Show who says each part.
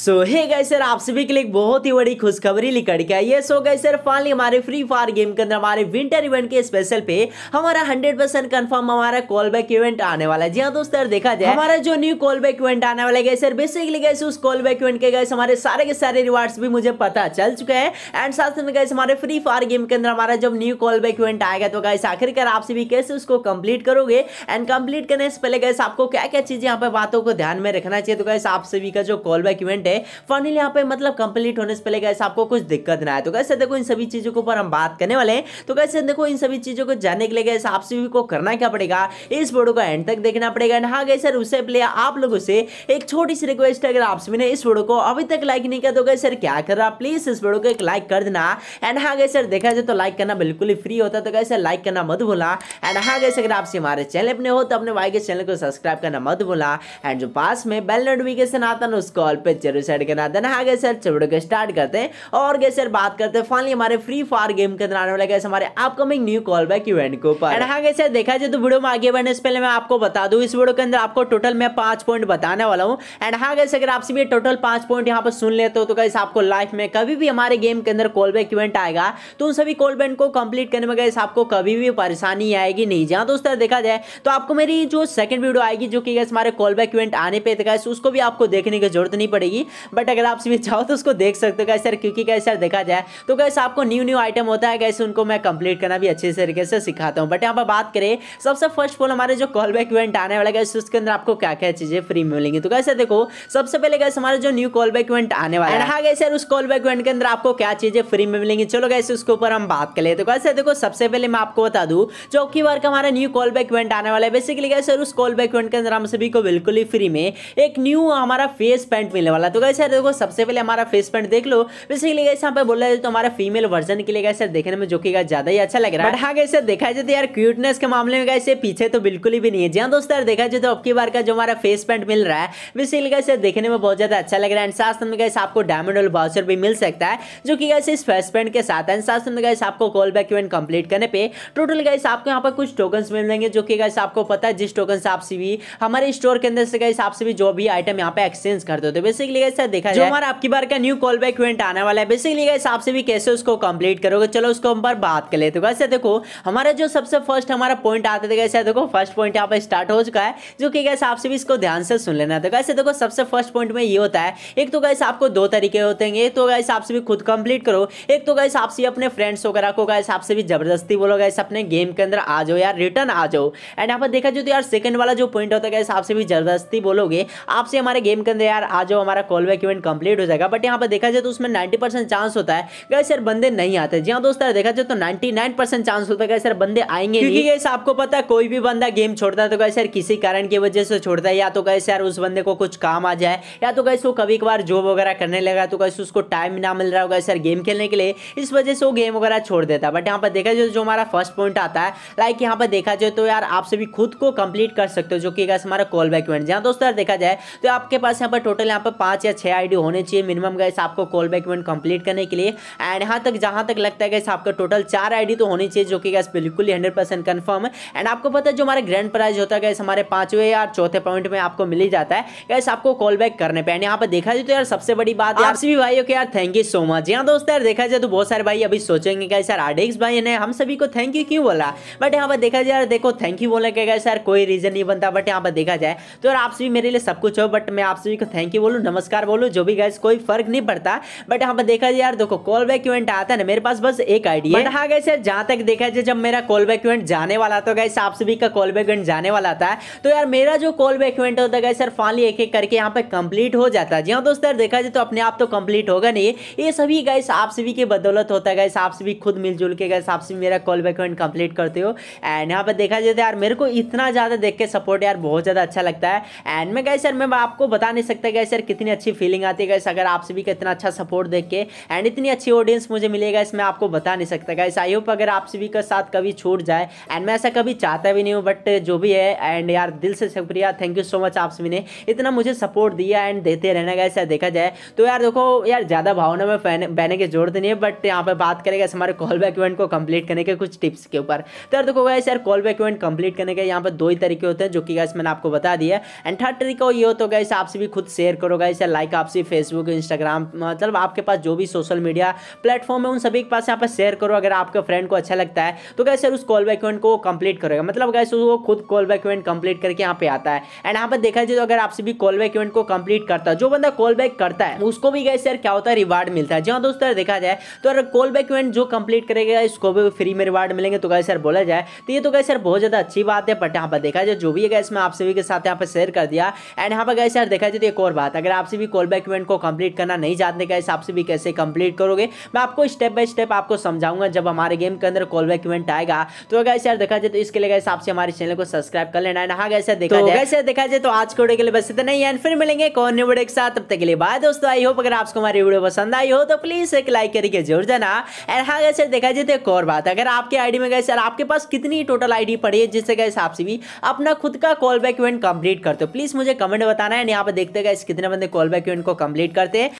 Speaker 1: सो हे गए सर आप सभी के लिए बहुत ही बड़ी खुशखबरी लिखकर के आई है सो गए सर फाइनली हमारे फ्री फायर गेम के अंदर हमारे विंटर इवेंट के स्पेशल पे हमारा 100 परसेंट कन्फर्म हमारा कॉल बैक इवेंट आने वाला है जी हाँ दोस्तों देखा जाए हमारा जो न्यू कॉल बैक इवेंट आने वाला है सर बेसिकली गए उस कॉल बैक इवेंट के गए हमारे सारे के सारे रिवार्ड्स भी मुझे पता चल चुके हैं एंड साथ में गए हमारे फ्री फायर गेम के अंदर हमारा जब न्यू कॉल बैक इवेंट आएगा तो गए आखिरकार आप सभी कैसे उसको कंप्लीट करोगे एंड कंप्लीट करने से पहले गए आपको क्या क्या चीजें यहाँ पर बातों को ध्यान में रखना चाहिए तो गए आप सभी का जो कॉल बैक इवेंट इंपॉर्टेंट है फाइनल यहाँ पे मतलब कंप्लीट होने से पहले कैसे आपको कुछ दिक्कत ना आए तो कैसे देखो इन सभी चीज़ों के ऊपर हम बात करने वाले हैं तो कैसे देखो इन सभी चीज़ों को जानने के लिए कैसे आपसे भी को करना क्या पड़ेगा इस वीडियो का एंड तक देखना पड़ेगा हाँ गए सर उससे पहले आप लोगों से एक छोटी सी रिक्वेस्ट है अगर आप सभी ने इस वीडियो को अभी तक लाइक नहीं किया तो गए सर क्या कर रहा प्लीज़ इस वीडियो को एक लाइक कर देना एंड हाँ गए सर देखा जाए तो लाइक करना बिल्कुल ही फ्री होता है तो कैसे लाइक करना मत भूला एंड हाँ गए अगर आपसे हमारे चैनल अपने हो तो अपने भाई के चैनल को सब्सक्राइब करना मत भूला एंड जो पास में बेल नोटिफिकेशन आता ना उसको ऑल पे जरूर सेट करना देना है गए सर वीडियो को स्टार्ट करते हैं और गए सर बात करते हैं फाइनली हमारे फ्री फायर गेम के अंदर आने वाले गैस हमारे upcoming new call back event के ऊपर हाँ गए सर देखा जाए तो वीडियो में आगे बढ़ने से पहले मैं आपको बता दू इस वीडियो के अंदर आपको टोटल मैं पांच पॉइंट बताने वाला हूँ एंड हाँ गए अगर आपसे भी टोटल पांच पॉइंट यहाँ पर सुन लेते हो तो कैसे आपको लाइफ में कभी भी हमारे गेम के अंदर कॉल बैक इवेंट आएगा तो उन सभी कॉल बैंक को कंप्लीट करने में गैस आपको कभी भी परेशानी आएगी नहीं जहाँ दोस्तों देखा जाए तो आपको मेरी जो सेकंड वीडियो आएगी जो कि हमारे कॉल बैक इवेंट आने पे गैस उसको भी आपको देखने की जरूरत नहीं पड़ेगी होगी बट अगर आप सभी चाहो तो उसको देख सकते हो कैसे सर क्योंकि कैसे सर देखा जाए तो कैसे आपको न्यू न्यू आइटम होता है कैसे उनको मैं कंप्लीट करना भी अच्छे तरीके से सिखाता हूँ बट यहाँ पर बात करें सबसे फर्स्ट फॉल हमारे जो कॉल बैक इवेंट आने वाला है उसके अंदर आपको क्या क्या चीज़ें फ्री मिलेंगी तो कैसे देखो सबसे पहले कैसे हमारे जो न्यू कॉल बैक इवेंट आने वाला है हाँ कैसे उस कॉल बैक इवेंट के अंदर आपको क्या चीज़ें फ्री में मिलेंगी चलो कैसे उसके ऊपर हम बात करें तो कैसे देखो सबसे पहले मैं आपको बता दूँ चौकी बार का न्यू कॉल बैक इवेंट आने वाला है बेसिकली कैसे उस कॉल बैक इवेंट के अंदर हम सभी को बिल्कुल ही फ्री में एक न्यू हमारा फेस पेंट मिलने वाला तो गई सर देखो सबसे पहले हमारा फेस पेंट देख लो बेसिकली गई यहाँ पे बोल रहे तो हमारा फीमेल वर्जन के लिए गए सर देखने में जो कि ज्यादा ही अच्छा लग रहा है बट हाँ गई देखा जाए तो यार क्यूटनेस के मामले में गए पीछे तो बिल्कुल ही भी नहीं है जहाँ दोस्तों यार देखा जाए तो अब बार का जो हमारा फेस पेंट मिल रहा है बेसिकली गई देखने में बहुत ज्यादा अच्छा लग रहा है एंड साथ में गई आपको डायमंड और बाउचर भी मिल सकता है जो कि गैस इस फेस पेंट के साथ एंड साथ में गैस आपको कॉल बैक इवेंट कंप्लीट करने पे टोटल गैस आपको यहाँ पर कुछ टोकन मिल जाएंगे जो कि गैस आपको पता है जिस टोकन से आपसे भी हमारे स्टोर के अंदर से गैस आपसे भी जो भी आइटम यहाँ पे एक्सचेंज कर दो बेसिकली गैस देखा जो हमारा आपकी बार का न्यू कॉल बैक इवेंट आने वाला है बेसिकली गैस आपसे भी कैसे उसको कंप्लीट करोगे चलो उसको हम पर बात कर लेते हो वैसे देखो हमारा जो सबसे फर्स्ट हमारा पॉइंट आते थे कैसे देखो फर्स्ट पॉइंट यहाँ पर स्टार्ट हो चुका है जो कि गैस आपसे भी इसको ध्यान से सुन लेना तो कैसे देखो सबसे फर्स्ट पॉइंट में ये होता है एक तो गैस आपको दो तरीके होते हैं एक तो गैस आपसे भी खुद कंप्लीट करो एक तो गैस आपसे अपने फ्रेंड्स वगैरह को गैस आपसे भी जबरदस्ती बोलो गैस अपने गेम के अंदर आ जाओ यार रिटर्न आ जाओ एंड यहाँ पर देखा जो तो यार सेकंड वाला जो पॉइंट होता है गैस आपसे भी जबरदस्ती बोलोगे आपसे हमारे गेम के अंदर यार आ जाओ हमारा कॉल बैक इवेंट कंप्लीट हो जाएगा बट यहाँ पर देखा जाए तो उसमें नाइन्टी परसेंट चांस होता है कैसे यार बंदे नहीं आते जी हाँ दोस्तों देखा जाए तो नाइन्टी नाइन परसेंट चांस होता है कैसे यार बंदे आएंगे क्योंकि कैसे आपको पता है कोई भी बंदा गेम छोड़ता है तो कैसे यार किसी कारण की वजह से छोड़ता है या तो कैसे यार उस बंदे को कुछ काम आ जाए या तो कैसे वो कभी कभार जॉब वगैरह करने लगा तो कैसे उसको टाइम ना मिल रहा होगा सर गेम खेलने के लिए इस वजह से वो गेम वगैरह छोड़ देता है बट यहाँ पर देखा जाए जो हमारा फर्स्ट पॉइंट आता है लाइक यहाँ पर देखा जाए तो यार आप सभी खुद को कंप्लीट कर सकते हो जो कि हमारा कॉल बैक इवेंट जहाँ दोस्तों देखा जाए तो आपके पास यहाँ पर टोटल यहाँ पर पाँच या छः आई होने चाहिए मिनिमम गैस आपको कॉल बैक इवेंट कंप्लीट करने के लिए एंड यहाँ तक जहाँ तक लगता है गैस आपका टोटल चार आई तो होनी चाहिए जो कि गैस बिल्कुल ही हंड्रेड परसेंट कन्फर्म है एंड आपको पता है जो हमारे ग्रैंड प्राइज होता है गैस हमारे पाँचवें या चौथे पॉइंट में आपको मिल ही जाता है गैस आपको कॉल बैक करने पर एंड यहाँ पर देखा जाए तो यार सबसे बड़ी बात आप सभी भाइयों के यार थैंक यू सो मच यहाँ दोस्त यार देखा जाए तो बहुत सारे भाई अभी सोचेंगे गैस यार आडेक्स भाई ने हम सभी को थैंक यू क्यों बोला बट यहाँ पर देखा जाए यार देखो थैंक यू बोला का गैस यार कोई रीजन नहीं बनता बट यहाँ पर देखा जाए तो यार आप सभी मेरे लिए सब कुछ हो बट मैं आप सभी को थैंक यू बोलूँ नमस्कार नमस्कार बोलूँ जो भी गैस कोई फर्क नहीं पड़ता बट हम हाँ, देखा यार देखो कॉल बैक इवेंट आता है ना मेरे पास बस एक आइडिया बट हाँ गैस यार जहां तक देखा जाए जब मेरा कॉल बैक इवेंट जाने वाला था गैस आप सभी का कॉल बैक इवेंट जाने वाला था तो यार मेरा जो कॉल बैक इवेंट होता है सर यार फाइनली एक एक करके यहाँ पे कंप्लीट हो जाता है जी हाँ दोस्तों यार देखा जाए तो अपने आप तो कंप्लीट होगा नहीं ये सभी गैस आप सभी की बदौलत होता है आप सभी खुद मिलजुल के गैस आप सभी मेरा कॉल बैक इवेंट कंप्लीट करते हो एंड यहाँ पर देखा जाए तो यार मेरे को इतना ज़्यादा देख के सपोर्ट यार बहुत ज़्यादा अच्छा लगता है एंड में गए सर मैं आपको बता नहीं सकता गए सर कितनी अच्छी फीलिंग आती है गैस अगर सभी का इतना अच्छा सपोर्ट देख के एंड इतनी अच्छी ऑडियंस मुझे मिलेगा इसमें आपको बता नहीं सकता गैस आई होप अगर आप सभी का साथ कभी छूट जाए एंड मैं ऐसा कभी चाहता भी नहीं हूँ बट जो भी है एंड यार दिल से शुक्रिया थैंक यू सो मच आप सभी ने इतना मुझे सपोर्ट दिया एंड देते रहना गैस देखा जाए तो यार देखो यार ज़्यादा भावना में बहने की जरूरत नहीं है बट यहाँ पर बात करेंगे हमारे कॉल बैक इवेंट को कंप्लीट करने के कुछ टिप्स के ऊपर तो यार देखो गैस यार कॉल बैक इवेंट कंप्लीट करने के यहाँ पर दो ही तरीके होते हैं जो कि गैस मैंने आपको बता दिया एंड थर्ड तरीका ये हो तो गैस आप सभी खुद शेयर करो गैस से लाइक आपसे फेसबुक इंस्टाग्राम मतलब आपके पास जो भी सोशल मीडिया प्लेटफॉर्म है उन सभी के पास यहाँ पर शेयर करो अगर आपके फ्रेंड को अच्छा लगता है तो कैसे उस कॉल बैक इवेंट को कंप्लीट करेगा मतलब कैसे वो खुद कॉल बैक इवेंट कंप्लीट करके यहाँ पे आता है एंड यहाँ पर देखा जाए तो अगर आपसे भी कॉल बैक इवेंट को कंप्लीट करता है जो बंदा कॉल बैक करता है उसको भी गैस यार क्या होता है रिवार्ड मिलता है जी हाँ दोस्तों देखा जाए तो अगर कॉल बैक इवेंट जो कंप्लीट करेगा इसको भी फ्री में रिवार्ड मिलेंगे तो कैसे यार बोला जाए तो ये तो गैस यार बहुत ज़्यादा अच्छी बात है बट यहाँ पर देखा जाए जो भी है गैस मैं आप सभी के साथ यहाँ पर शेयर कर दिया एंड यहाँ पर गैस यार देखा जाए तो एक और बात अगर आप से भी कॉल बैक इवेंट को कंप्लीट करना नहीं जानते क्या हिसाब से भी कैसे कंप्लीट करोगे मैं आपको स्टेप बाय स्टेप आपको समझाऊंगा जब हमारे गेम के अंदर कॉल बैक इवेंट आएगा तो अगर यार देखा जाए तो इसके लिए हिसाब से हमारे चैनल को सब्सक्राइब कर लेना है कैसे हाँ देखा तो जाए कैसे देखा जाए तो आज के वीडियो के लिए बस इतना ही एंड फिर मिलेंगे कौन ने वीडियो के साथ तब तक के लिए बाय दोस्तों आई होप अगर आपको हमारी वीडियो पसंद आई हो तो प्लीज एक लाइक करके जरूर जाना एंड हाँ कैसे देखा जाए तो एक और बात अगर आपके आईडी में गए सर आपके पास कितनी टोटल आईडी पड़ी है जिससे गए हिसाब से भी अपना खुद का कॉल बैक इवेंट कंप्लीट करते हो प्लीज मुझे कमेंट बताना है यहाँ पर देखते गए कितने बंदे कॉल कॉल बैक इवेंट को कंप्लीट करते हैं